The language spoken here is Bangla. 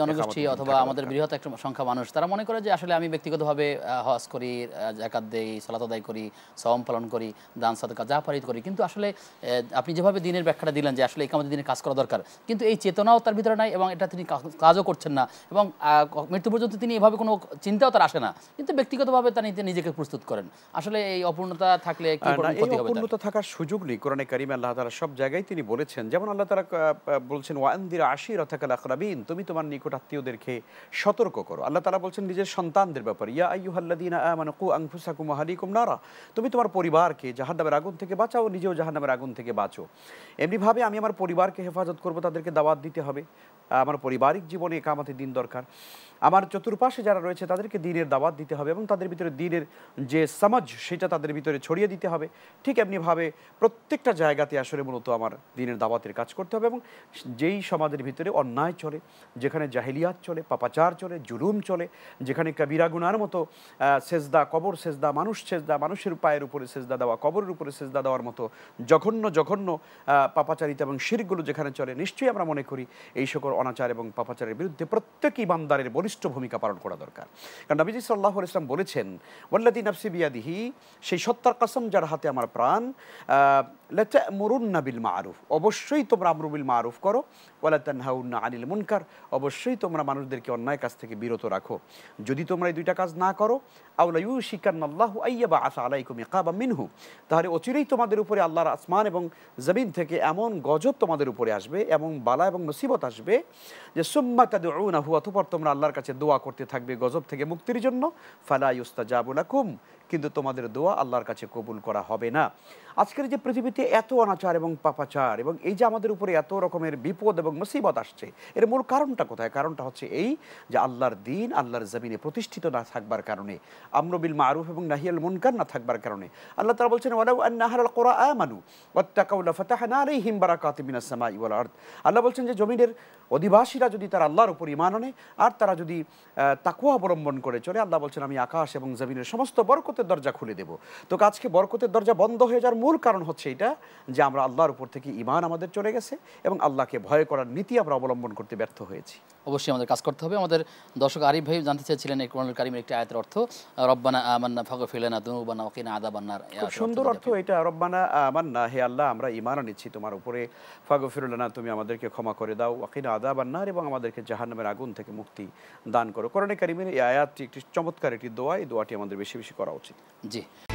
জনগোষ্ঠী অথবা আমাদের বৃহৎ একটা সংখ্যা মানুষ তারা মনে করে যে আসলে আমি ব্যক্তিগতভাবে হজ করি জাকাত দেই সলাত আদায় করি সম পালন করি দান সাদকা যা পারিত করি কিন্তু আসলে আপনি যেভাবে দিনের ব্যাখ্যাটা দিলেন যে আসলে এই কামাদের দিনে কাজ করা দরকার কিন্তু এই চেতনাও তার ভিতরে নাই এবং এটা তিনি কাজও করছেন না এবং মৃত্যু পর্যন্ত তিনি এভাবে কোনো চিন্তাও তার আসে না কিন্তু ব্যক্তিগতভাবে তিনি নিজেকে প্রস্তুত করেন আসলে এই অপূর্ণতা থাকলে এই অপূর্ণতা থাকার সুযোগ নেই কোরআনে করিম আল্লাহ তারা সব জায়গায় তিনি বলেছেন যেমন আল্লাহ তারা বলছেন ওয়ান্দির আশির অথাকাল আখরাবিন তুমি তোমার নিকট আত্মীয়দেরকে সতর্ক করো আল্লাহ তালা বলছেন নিজের সন্তানদের ব্যাপারে ইয়া আইয়ুহাল্লাদিনা আমানু কু আংফুসাকুম নারা তুমি তোমার পরিবারকে জাহান্নামের আগুন থেকে বাঁচাও নিজেও জাহান্নামের আগুন থেকে বাঁচো এমনিভাবে আমি আমার পরিবারকে হেফাজত করব তাদেরকে দাওয়াত দিতে হবে আমার পারিবারিক জীবনে একামাতে দিন দরকার আমার চতুর্পাশে যারা রয়েছে তাদেরকে দিনের দাওয়াত দিতে হবে এবং তাদের ভিতরে দিনের যে সমাজ সেটা তাদের ভিতরে ছড়িয়ে দিতে হবে ঠিক এমনিভাবে প্রত্যেকটা জায়গাতে আসলে মূলত আমার দিনের দাওয়াতের কাজ করতে হবে এবং যেই সমাজের ভিতরে অন্যায় চলে যেখানে জাহেলিয়াত চলে পাপাচার চলে জুলুম চলে যেখানে কাবিরা গুনার মতো সেজদা কবর সেজদা মানুষ সেজদা মানুষের পায়ের উপরে সেজদা দেওয়া কবরের উপরে সেজদা দেওয়ার মতো জঘন্য জঘন্য পাপাচারিতা এবং শিরগুলো যেখানে চলে নিশ্চয়ই আমরা মনে করি এই সকল অনাচার এবং পাপাচারের বিরুদ্ধে প্রত্যেকই ইমানদারের বলি সংশ্লিষ্ট ভূমিকা পালন করা দরকার কারণ নবীজি সাল্লাহ ইসলাম বলেছেন ওয়াল্লাদি নাফসি সেই সত্তার কাসম যার হাতে আমার প্রাণ বিল মারুফ অবশ্যই তোমরা আমরুবিল মারুফ করো ওয়ালা তানহাউন্না আনিল মুনকার অবশ্যই তোমরা মানুষদেরকে অন্যায় কাছ থেকে বিরত রাখো যদি তোমরা এই দুইটা কাজ না করো আউলাইউ শিকান্নাল্লাহু আইয়াবা আসা আলাইকুম ইকাবা মিনহু তাহলে অচিরেই তোমাদের উপরে আল্লাহর আসমান এবং জমিন থেকে এমন গজব তোমাদের উপরে আসবে এবং বালা এবং মুসিবত আসবে যে সুম্মা তাদের উনাহু অথপর তোমরা আল্লাহর কাছে দোয়া করতে থাকবে গজব থেকে মুক্তির জন্য ফালা ইউস্তাজাবুলাকুম কিন্তু তোমাদের দোয়া আল্লাহর কাছে কবুল করা হবে না আজকের যে পৃথিবীতে যে এত অনাচার এবং পাপাচার এবং এই যে আমাদের উপরে এত রকমের বিপদ এবং মুসিবত আসছে এর মূল কারণটা কোথায় কারণটা হচ্ছে এই যে আল্লাহর দিন আল্লাহর জমিনে প্রতিষ্ঠিত না থাকবার কারণে আমরবিল মারুফ এবং নাহিয়াল মুনকার না থাকবার কারণে আল্লাহ তারা বলছেন আল্লাহ বলছেন যে জমিনের অধিবাসীরা যদি তারা আল্লাহর উপর ইমান আনে আর তারা যদি তাকুয়া অবলম্বন করে চলে আল্লাহ বলছেন আমি আকাশ এবং জমিনের সমস্ত বরকতের দরজা খুলে দেব তো আজকে বরকতের দরজা বন্ধ হয়ে যাওয়ার মূল কারণ হচ্ছে এটা এটা যে আমরা আল্লাহর উপর থেকে ইমান আমাদের চলে গেছে এবং আল্লাহকে ভয় করার নীতি আমরা অবলম্বন করতে ব্যর্থ হয়েছি অবশ্যই আমাদের কাজ করতে হবে আমাদের দর্শক আরিফ ভাই জানতে চেয়েছিলেন কোরআনুল কারিমের একটি আয়তের অর্থ রব্বানা আমান্না ফাগো ফিলেনা দুনুবানা ওকিনা আদা বান্নার সুন্দর অর্থ এটা রব্বানা আমান্না হে আল্লাহ আমরা ইমান নিচ্ছি তোমার উপরে ফাগো ফিরুলানা তুমি আমাদেরকে ক্ষমা করে দাও ওকিনা আদা বান্নার এবং আমাদেরকে জাহান্নামের আগুন থেকে মুক্তি দান করো কোরআনে কারিমের এই আয়াতটি একটি চমৎকার একটি দোয়া এই দোয়াটি আমাদের বেশি বেশি করা উচিত জি